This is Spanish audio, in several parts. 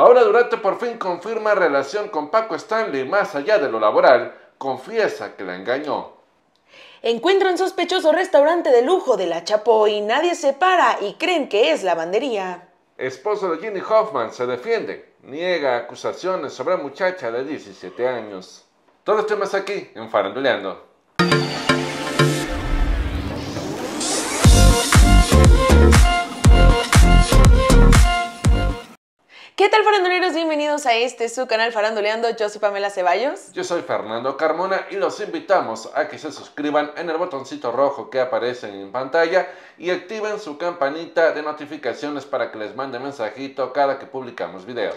Ahora Durante por fin confirma relación con Paco Stanley más allá de lo laboral, confiesa que la engañó. un sospechoso restaurante de lujo de la Chapo y nadie se para y creen que es lavandería. Esposo de Ginny Hoffman se defiende, niega acusaciones sobre muchacha de 17 años. Todos los temas aquí en Faranduleando. ¿Qué tal faranduleros? Bienvenidos a este su canal Faranduleando. Yo soy Pamela Ceballos. Yo soy Fernando Carmona y los invitamos a que se suscriban en el botoncito rojo que aparece en pantalla y activen su campanita de notificaciones para que les mande mensajito cada que publicamos videos.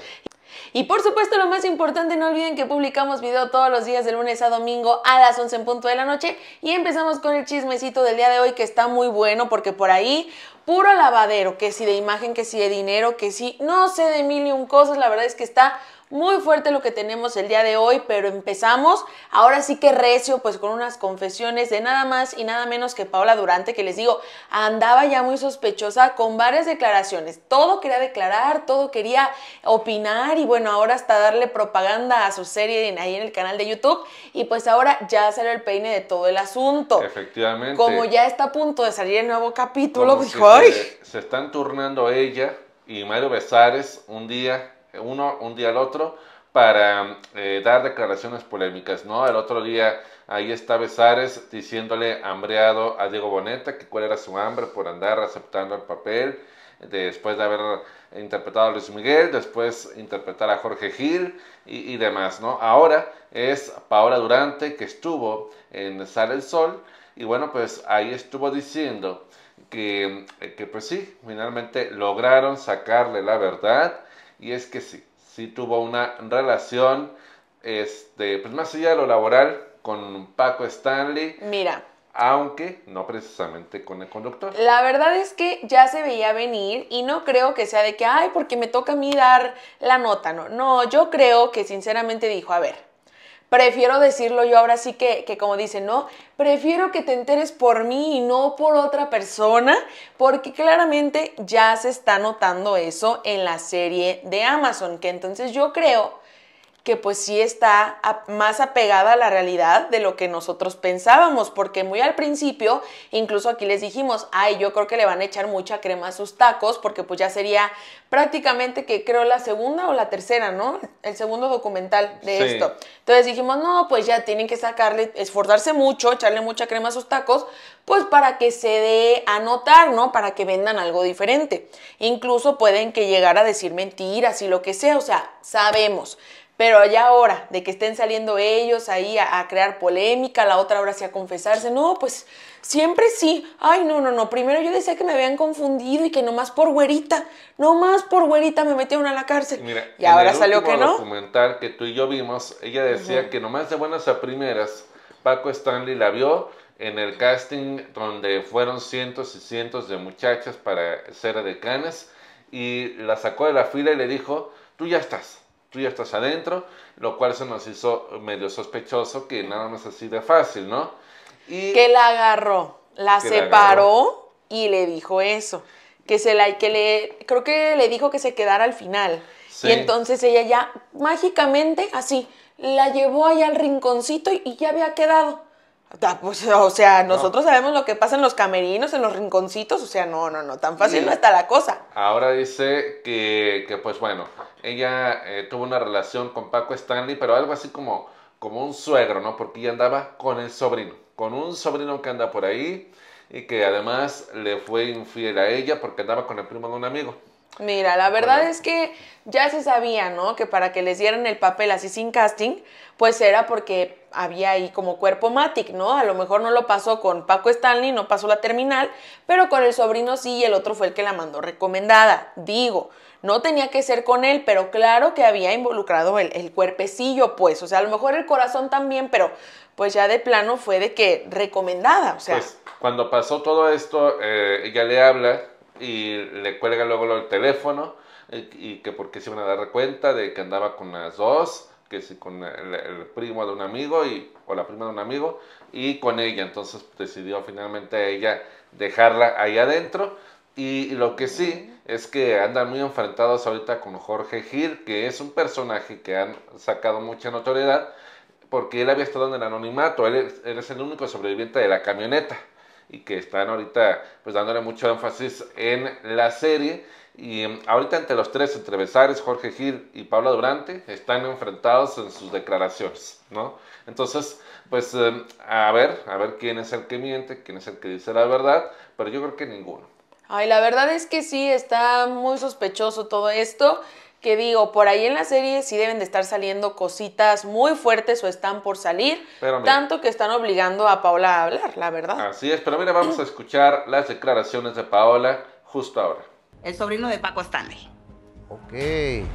Y por supuesto, lo más importante, no olviden que publicamos video todos los días de lunes a domingo a las 11 en punto de la noche. Y empezamos con el chismecito del día de hoy que está muy bueno porque por ahí puro lavadero, que si de imagen, que si de dinero, que si no sé de mil y un cosas, la verdad es que está muy fuerte lo que tenemos el día de hoy, pero empezamos ahora sí que recio, pues con unas confesiones de nada más y nada menos que Paula Durante, que les digo, andaba ya muy sospechosa con varias declaraciones. Todo quería declarar, todo quería opinar y bueno, ahora hasta darle propaganda a su serie ahí en el canal de YouTube y pues ahora ya salió el peine de todo el asunto. Efectivamente. Como ya está a punto de salir el nuevo capítulo, dijo, Se, se están turnando ella y Mario Besares un día uno un día al otro para eh, dar declaraciones polémicas, ¿no? El otro día ahí está Besares diciéndole hambreado a Diego Boneta que cuál era su hambre por andar aceptando el papel después de haber interpretado a Luis Miguel, después interpretar a Jorge Gil y, demás, ¿no? Ahora es Paola Durante que estuvo en Sale el Sol y bueno, pues ahí estuvo diciendo que, que pues sí, finalmente lograron sacarle la verdad y es que sí, sí tuvo una relación, este, pues más allá de lo laboral, con Paco Stanley. Mira. Aunque no precisamente con el conductor. La verdad es que ya se veía venir y no creo que sea de que, ay, porque me toca a mí dar la nota, no. No, yo creo que sinceramente dijo, a ver, prefiero decirlo yo ahora sí que, que, como dicen, ¿no? Prefiero que te enteres por mí y no por otra persona, porque claramente ya se está notando eso en la serie de Amazon, que entonces yo creo que pues sí está más apegada a la realidad de lo que nosotros pensábamos, porque muy al principio, incluso aquí les dijimos, ay, yo creo que le van a echar mucha crema a sus tacos, porque pues ya sería prácticamente que creo la segunda o la tercera, ¿no? El segundo documental de esto. Entonces dijimos, no, pues ya tienen que sacarle, esforzarse mucho, echarle mucha crema a sus tacos, pues para que se dé a notar, ¿no? Para que vendan algo diferente. Incluso pueden que llegar a decir mentiras y lo que sea, o sea, sabemos. Pero ya ahora, de que estén saliendo ellos ahí a, crear polémica, la otra hora sí a confesarse, no, pues siempre sí. Ay, no, no, no. Primero yo decía que me habían confundido y que nomás por güerita, nomás por güerita me metieron a la cárcel. y ahora salió que no. documental que tú y yo vimos, ella decía que nomás de buenas a primeras, Paco Stanley la vio en el casting donde fueron cientos y cientos de muchachas para ser decanas y la sacó de la fila y le dijo, tú ya estás tú ya estás adentro, lo cual se nos hizo medio sospechoso que nada más así de fácil, ¿no? Y que la agarró, la separó y le dijo eso, que se la que le creo que le dijo que se quedara al final. Y entonces ella ya mágicamente así la llevó allá al rinconcito y ya había quedado. Pues, o sea, nosotros sabemos lo que pasa en los camerinos, en los rinconcitos, o sea, no, no, no, tan fácil no está la cosa. Ahora dice que, pues bueno, ella eh, tuvo una relación con Paco Stanley, pero algo así como, como un suegro, ¿no? Porque ella andaba con el sobrino, con un sobrino que anda por ahí y que además le fue infiel a ella porque andaba con el primo de un amigo. Mira, la verdad es que ya se sabía, ¿no? Que para que les dieran el papel así sin casting, pues era porque había ahí como cuerpo Matic, ¿no? A lo mejor no lo pasó con Paco Stanley, no pasó la terminal, pero con el sobrino sí y el otro fue el que la mandó recomendada. Digo, no tenía que ser con él, pero claro que había involucrado el, cuerpecillo, pues, o sea, a lo mejor el corazón también, pero pues ya de plano fue de que recomendada, o sea. Pues cuando pasó todo esto, eh, ella le habla y le cuelga luego el teléfono y, que porque se van a dar cuenta de que andaba con las dos que con el, primo de un amigo y, o la prima de un amigo y con ella. Entonces decidió finalmente ella dejarla ahí adentro. Y, lo que sí es que andan muy enfrentados ahorita con Jorge Gil, que es un personaje que han sacado mucha notoriedad porque él había estado en el anonimato, él es el único sobreviviente de la camioneta y que están ahorita pues dándole mucho énfasis en la serie. Y mm, ahorita entre los tres, entre Besares, Jorge Gil y Pablo Durante, están enfrentados en sus declaraciones, ¿no? Entonces, pues em, a ver, a ver quién es el que miente, quién es el que dice la verdad, pero yo creo que ninguno. Ay, la verdad es que sí, está muy sospechoso todo esto que digo, por ahí en la serie sí deben de estar saliendo cositas muy fuertes o están por salir, tanto que están obligando a Paola a hablar, la verdad. Así es, pero mira, vamos a escuchar las declaraciones de Paola justo ahora. El sobrino de Paco Stanley. Ok. okay.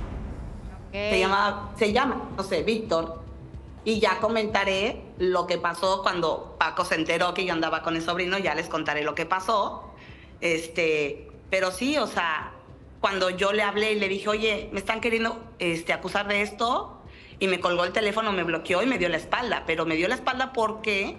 Se, llama, se llama, no sé, Víctor. Y ya comentaré lo que pasó cuando Paco se enteró que yo andaba con el sobrino, ya les contaré lo que pasó. Este, pero sí, o sea, cuando yo le hablé y le dije, oye, me están queriendo este, acusar de esto, y me colgó el teléfono, me bloqueó y me dio la espalda, pero me dio la espalda porque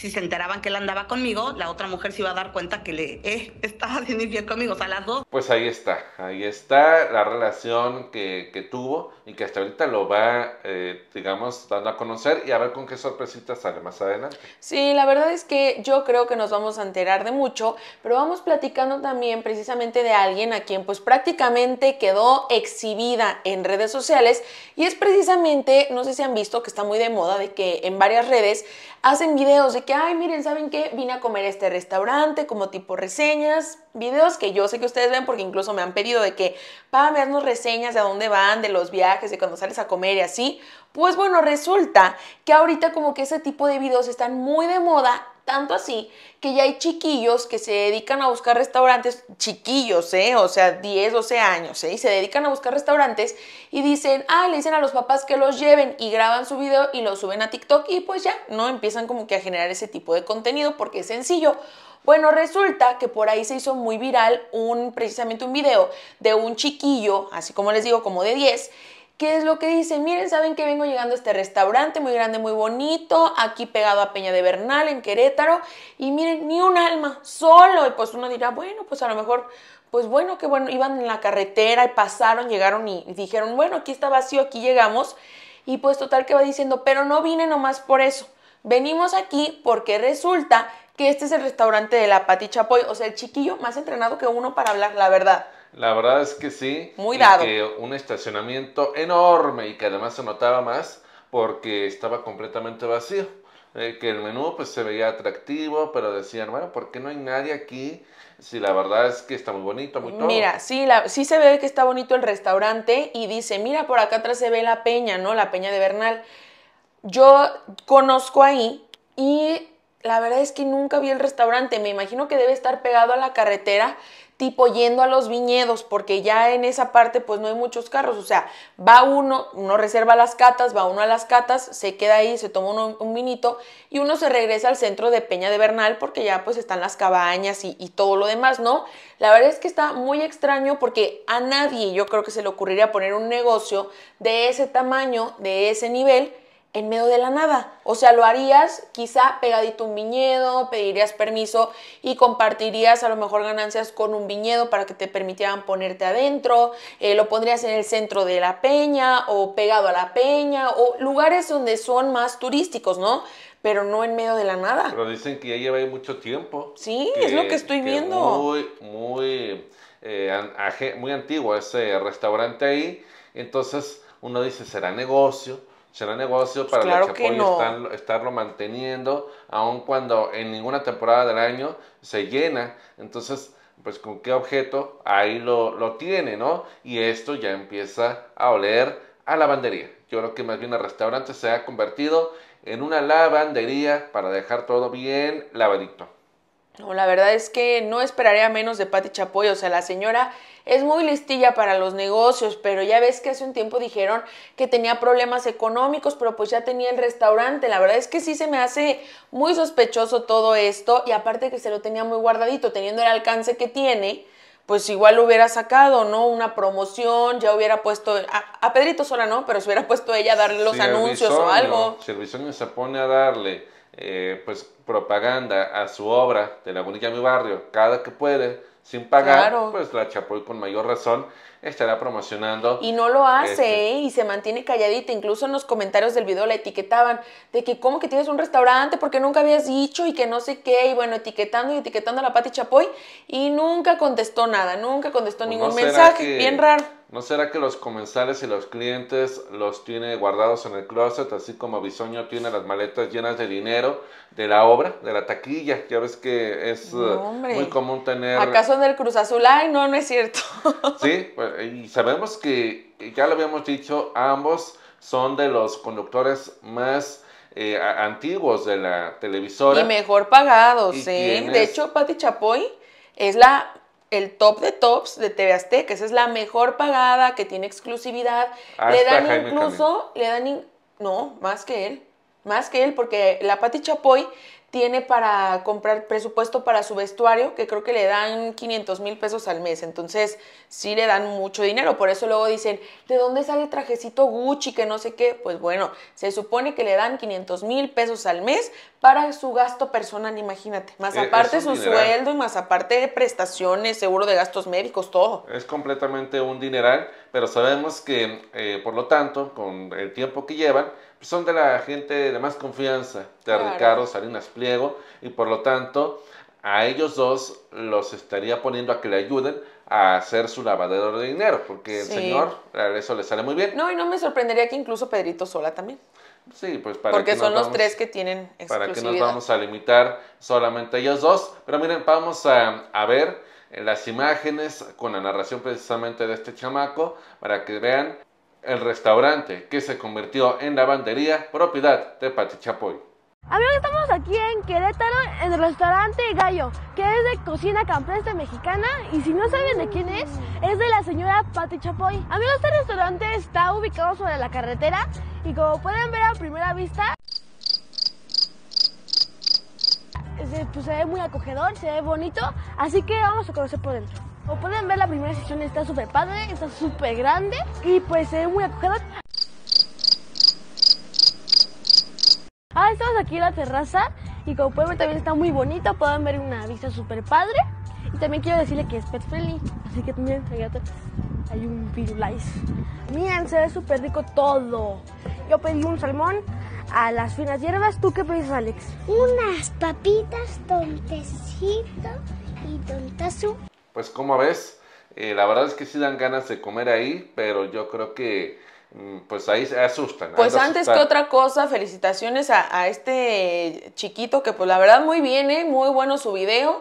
si se enteraban que él andaba conmigo, la otra mujer se iba a dar cuenta que le eh, estaba haciendo bien conmigo, o sea, las dos. Pues ahí está, ahí está la relación que, tuvo y que hasta ahorita lo va, eh, digamos, dando a conocer y a ver con qué sorpresita sale más adelante. Sí, la verdad es que yo creo que nos vamos a enterar de mucho, pero vamos platicando también precisamente de alguien a quien pues prácticamente quedó exhibida en redes sociales y es precisamente, no sé si han visto que está muy de moda de que en varias redes hacen videos de que ay, miren, ¿saben qué? Vine a comer este restaurante, como tipo reseñas, videos que yo sé que ustedes ven porque incluso me han pedido de que, pa, me reseñas de a dónde van, de los viajes, de cuando sales a comer y así. Pues bueno, resulta que ahorita como que ese tipo de videos están muy de moda tanto así que ya hay chiquillos que se dedican a buscar restaurantes, chiquillos, ¿eh? o sea, 10, 12 años, ¿eh? se dedican a buscar restaurantes y dicen, ah, le dicen a los papás que los lleven y graban su video y lo suben a TikTok y pues ya, ¿no? Empiezan como que a generar ese tipo de contenido porque es sencillo. Bueno, resulta que por ahí se hizo muy viral un, precisamente un video de un chiquillo, así como les digo, como de 10, ¿Qué es lo que dice? Miren, saben que vengo llegando a este restaurante muy grande, muy bonito, aquí pegado a Peña de Bernal, en Querétaro, y miren, ni un alma, solo. Y pues uno dirá, bueno, pues a lo mejor, pues bueno, que bueno, iban en la carretera y pasaron, llegaron y dijeron, bueno, aquí está vacío, aquí llegamos. Y pues total que va diciendo, pero no vine nomás por eso. Venimos aquí porque resulta que este es el restaurante de la Pati Chapoy, o sea, el chiquillo más entrenado que uno para hablar la verdad. La verdad es que sí. Muy dado. un estacionamiento enorme y que además se notaba más porque estaba completamente vacío. Eh, que el menú pues se veía atractivo, pero decían, bueno, ¿por qué no hay nadie aquí? Si la verdad es que está muy bonito, muy todo. Mira, sí, la, sí se ve que está bonito el restaurante y dice, mira, por acá atrás se ve la peña, ¿no? La peña de Bernal. Yo conozco ahí y la verdad es que nunca vi el restaurante. Me imagino que debe estar pegado a la carretera tipo yendo a los viñedos, porque ya en esa parte pues no hay muchos carros, o sea, va uno, uno reserva las catas, va uno a las catas, se queda ahí, se toma un vinito y uno se regresa al centro de Peña de Bernal porque ya pues están las cabañas y, y todo lo demás, ¿no? La verdad es que está muy extraño porque a nadie yo creo que se le ocurriría poner un negocio de ese tamaño, de ese nivel, en medio de la nada. O sea, lo harías quizá pegadito a un viñedo, pedirías permiso y compartirías a lo mejor ganancias con un viñedo para que te permitieran ponerte adentro, eh, lo pondrías en el centro de la peña o pegado a la peña o lugares donde son más turísticos, ¿no? Pero no en medio de la nada. Pero dicen que ya lleva ahí mucho tiempo. Sí, es lo que estoy viendo. Muy, muy, eh, muy antiguo ese restaurante ahí. Entonces uno dice, ¿será negocio? será negocio para estarlo manteniendo, aun cuando en ninguna temporada del año se llena. Entonces, pues con qué objeto ahí lo, lo tiene, ¿no? Y esto ya empieza a oler a lavandería. Yo creo que más bien el restaurante se ha convertido en una lavandería para dejar todo bien lavadito. No, la verdad es que no esperaría menos de Pati Chapoy, o sea, la señora es muy listilla para los negocios, pero ya ves que hace un tiempo dijeron que tenía problemas económicos, pero pues ya tenía el restaurante. La verdad es que sí se me hace muy sospechoso todo esto y aparte que se lo tenía muy guardadito, teniendo el alcance que tiene, pues igual lo hubiera sacado, ¿no? Una promoción, ya hubiera puesto a, Pedrito sola, ¿no? Pero se hubiera puesto ella a darle los anuncios o algo. no se pone a darle eh, pues propaganda a su obra de La bonita, Mi Barrio cada que puede, sin pagar, pues la Chapoy con mayor razón estará promocionando. Y no lo hace, este ¿eh? y se mantiene calladita. Incluso en los comentarios del video la etiquetaban de que como que tienes un restaurante porque nunca habías dicho y que no sé qué, y bueno, etiquetando y etiquetando a la Pati Chapoy, y nunca contestó nada, nunca contestó pues ningún mensaje, bien raro. ¿No será que los comensales y los clientes los tiene guardados en el closet, así como Bisoño tiene las maletas llenas de dinero de la obra, de la taquilla? Ya ves que es eh, muy común tener... ¿Acaso en el Cruz Azul? Ay, no, no es cierto. sí, pues, y sabemos que, ya lo habíamos dicho, ambos son de los conductores más... Eh, antiguos de la televisora. Y mejor pagados, ¿eh? De hecho, Patti Chapoy es la el top de tops de TV Azteca. Esa es la mejor pagada, que tiene exclusividad. le dan incluso, le dan, no, más que él, más que él, porque la Pati Chapoy tiene para comprar presupuesto para su vestuario, que creo que le dan 500 mil pesos al mes. Entonces, sí le dan mucho dinero. Por eso luego dicen, ¿de dónde sale el trajecito Gucci? Que no sé qué. Pues bueno, se supone que le dan 500 mil pesos al mes para su gasto personal, imagínate. Más eh, aparte su sueldo y más aparte de prestaciones, seguro de gastos médicos, todo. Es completamente un dineral, pero sabemos que, eh, por lo tanto, con el tiempo que llevan, son de la gente de más confianza, de Ricardo Salinas Pliego, y por lo tanto a ellos dos los estaría poniendo a que le ayuden a hacer su lavadero de dinero, porque el señor eso le sale muy bien. No, y no me sorprendería que incluso Pedrito Sola también. Sí, pues para Porque que son los tres que tienen Para que nos vamos a limitar solamente a ellos dos. Pero miren, vamos a ver eh, las imágenes con la narración precisamente de este chamaco para que vean el restaurante que se convirtió en lavandería, propiedad de Pati Chapoy. Amigos, estamos aquí en Querétaro, en el restaurante Gallo, que es de cocina campestre mexicana y si no saben de quién es, es de la señora Pati Chapoy. Amigos, este restaurante está ubicado sobre la carretera y como pueden ver a primera vista, pues, se ve muy acogedor, se ve bonito, así que vamos a conocer por dentro. Como pueden ver, la primera sesión está súper padre, está súper grande y pues se ve muy acogedora. Ah, estamos aquí en la terraza y como pueden ver también está muy bonito, pueden ver una vista súper padre. Y también quiero decirle que es pet friendly, así que también hay un virulais. Miren, se ve súper rico todo. Yo pedí un salmón a las finas hierbas. ¿Tú qué pedís, Alex? Unas papitas, tontecito y tontazo pues como ves, eh, la verdad es que sí dan ganas de comer ahí, pero yo creo que mm, pues ahí se asustan. Pues antes que otra cosa, felicitaciones a, a, este chiquito que pues la verdad muy bien, ¿eh? muy bueno su video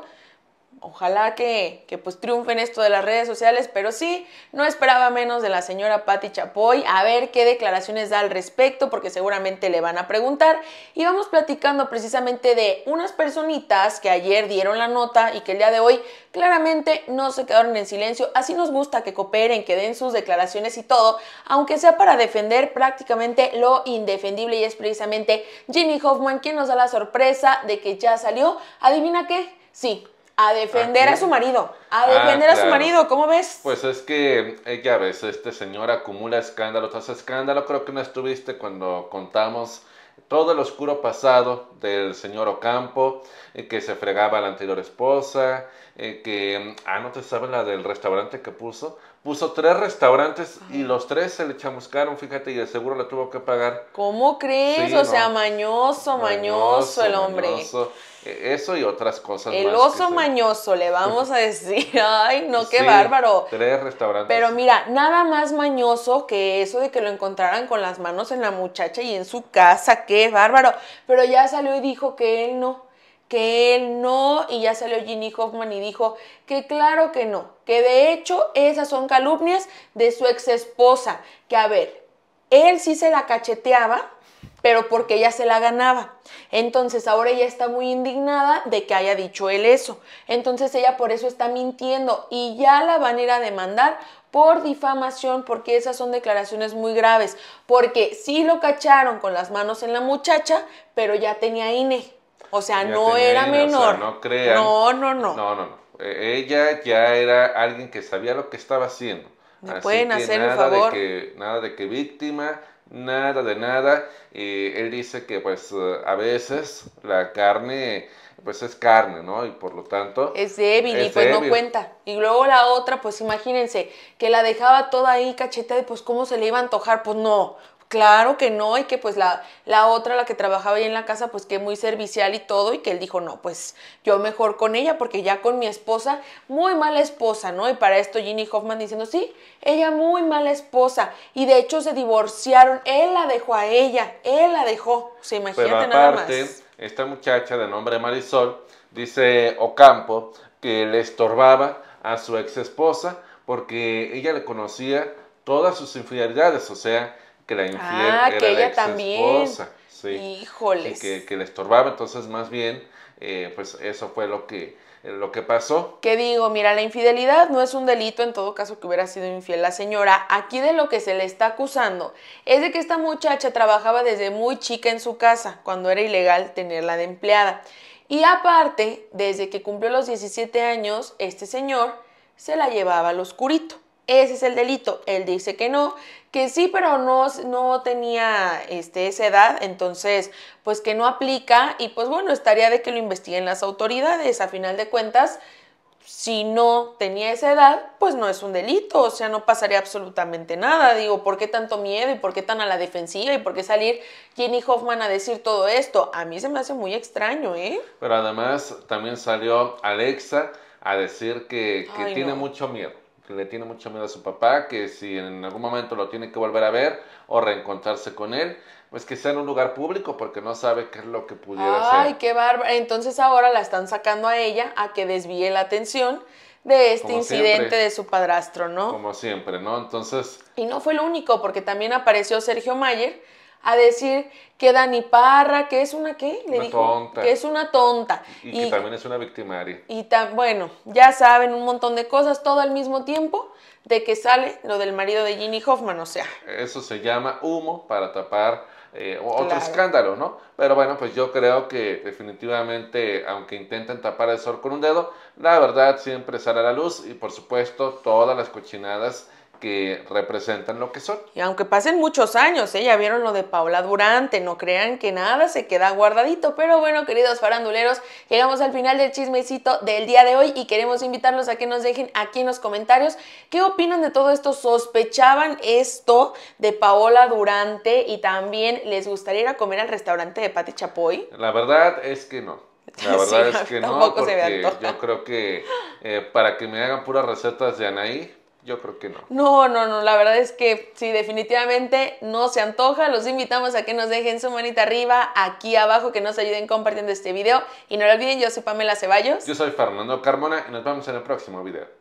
ojalá que, que, pues triunfen esto de las redes sociales, pero sí, no esperaba menos de la señora Patti Chapoy, a ver qué declaraciones da al respecto, porque seguramente le van a preguntar. Y vamos platicando precisamente de unas personitas que ayer dieron la nota y que el día de hoy claramente no se quedaron en silencio. Así nos gusta que cooperen, que den sus declaraciones y todo, aunque sea para defender prácticamente lo indefendible y es precisamente Ginny Hoffman quien nos da la sorpresa de que ya salió. Adivina qué, sí, a ¿Ah, ah, defender ¿A, su marido, a defender a su marido, ¿cómo ves? Pues es que, ella eh, ya ves, este señor acumula escándalo hace escándalo, creo que no estuviste cuando contamos todo el oscuro pasado del señor Ocampo, eh, que se fregaba la anterior esposa, eh, que, ah, no te sabes la del restaurante que puso, puso tres restaurantes y los tres se le chamuscaron, fíjate, y de seguro le tuvo que pagar. ¿Cómo crees? o sea, mañoso, mañoso, el hombre. E, eso y otras cosas. El oso mañoso, le vamos a decir. Ay, no, qué bárbaro. Tres restaurantes. Pero mira, nada más mañoso que eso de que lo encontraran con las manos en la muchacha y en su casa, qué bárbaro. Pero ya salió y dijo que él no que él no, y ya salió Ginny Hoffman y dijo que claro que no, que de hecho esas son calumnias de su ex esposa, que a ver, él sí se la cacheteaba, pero porque ella se la ganaba. Entonces ahora ella está muy indignada de que haya dicho él eso. Entonces ella por eso está mintiendo y ya la van a ir a demandar por difamación porque esas son declaraciones muy graves, porque sí lo cacharon con las manos en la muchacha, pero ya tenía INE. O sea, no era menor. no No, no, no. No, no, e-, Ella ya era alguien que sabía lo que estaba haciendo. No pueden hacer nada De que, nada de que víctima, nada de nada. Y él dice que pues eh, a veces la carne pues es carne, ¿no? Y por lo tanto... Es débil y pues no cuenta. Y luego la otra, pues imagínense, que la dejaba toda ahí cachetada y pues cómo se le iba a antojar, pues no claro que no, y que pues la, la otra, la que trabajaba ahí en la casa, pues que muy servicial y todo, y que él dijo, no, pues yo mejor con ella, porque ya con mi esposa, muy mala esposa, ¿no? Y para esto Ginny Hoffman diciendo, sí, ella muy mala esposa, y de hecho se divorciaron, él la dejó a ella, él la dejó, o se imagínate Pero aparte, Esta muchacha de nombre Marisol, dice Ocampo, que le estorbaba a su ex esposa porque ella le conocía todas sus infidelidades, o sea, que la infiel ah, era esposa. Sí. que, que, le estorbaba, entonces más bien, eh, pues eso fue lo que, lo que pasó. ¿Qué digo? Mira, la infidelidad no es un delito en todo caso que hubiera sido infiel la señora. Aquí de lo que se le está acusando es de que esta muchacha trabajaba desde muy chica en su casa, cuando era ilegal tenerla de empleada. Y aparte, desde que cumplió los 17 años, este señor se la llevaba al oscurito ese es el delito. Él dice que no, que sí, pero no, no tenía este, esa edad, entonces pues que no aplica y pues bueno, estaría de que lo investiguen las autoridades. A final de cuentas, si no tenía esa edad, pues no es un delito, o sea, no pasaría absolutamente nada. Digo, ¿por qué tanto miedo y por qué tan a la defensiva y por qué salir Jenny Hoffman a decir todo esto? A mí se me hace muy extraño, ¿eh? Pero además también salió Alexa a decir que, tiene mucho miedo le tiene mucho miedo a su papá, que si en algún momento lo tiene que volver a ver o reencontrarse con él, pues que sea en un lugar público porque no sabe qué es lo que pudiera ser. Ay, qué bárbaro. Entonces ahora la están sacando a ella a que desvíe la atención de este incidente de su padrastro, ¿no? Como siempre, ¿no? Entonces... Y no fue lo único, porque también apareció Sergio Mayer, a decir que Dani Parra, que es una qué, le que es una tonta. Y, que también es una victimaria. Y bueno, ya saben un montón de cosas todo al mismo tiempo de que sale lo del marido de Ginny Hoffman, o sea. Eso se llama humo para tapar eh, otro escándalo, ¿no? Pero bueno, pues yo creo que definitivamente, aunque intenten tapar el sol con un dedo, la verdad siempre sale a la luz y por supuesto todas las cochinadas que representan lo que son. Y aunque pasen muchos años, ¿eh? ya vieron lo de Paola Durante, no crean que nada se queda guardadito. Pero bueno, queridos faranduleros, llegamos al final del chismecito del día de hoy y queremos invitarlos a que nos dejen aquí en los comentarios qué opinan de todo esto. ¿Sospechaban esto de Paola Durante y también les gustaría ir a comer al restaurante de Pati Chapoy? La verdad es que no. La verdad es que no, yo creo que eh, para que me hagan puras recetas de Anaí, yo creo que no. No, no, no, la verdad es que sí, definitivamente no se antoja. Los invitamos a que nos dejen su manita arriba, aquí abajo, que nos ayuden compartiendo este video. Y no lo olviden, yo soy Pamela Ceballos. Yo soy Fernando Carmona y nos vemos en el próximo video.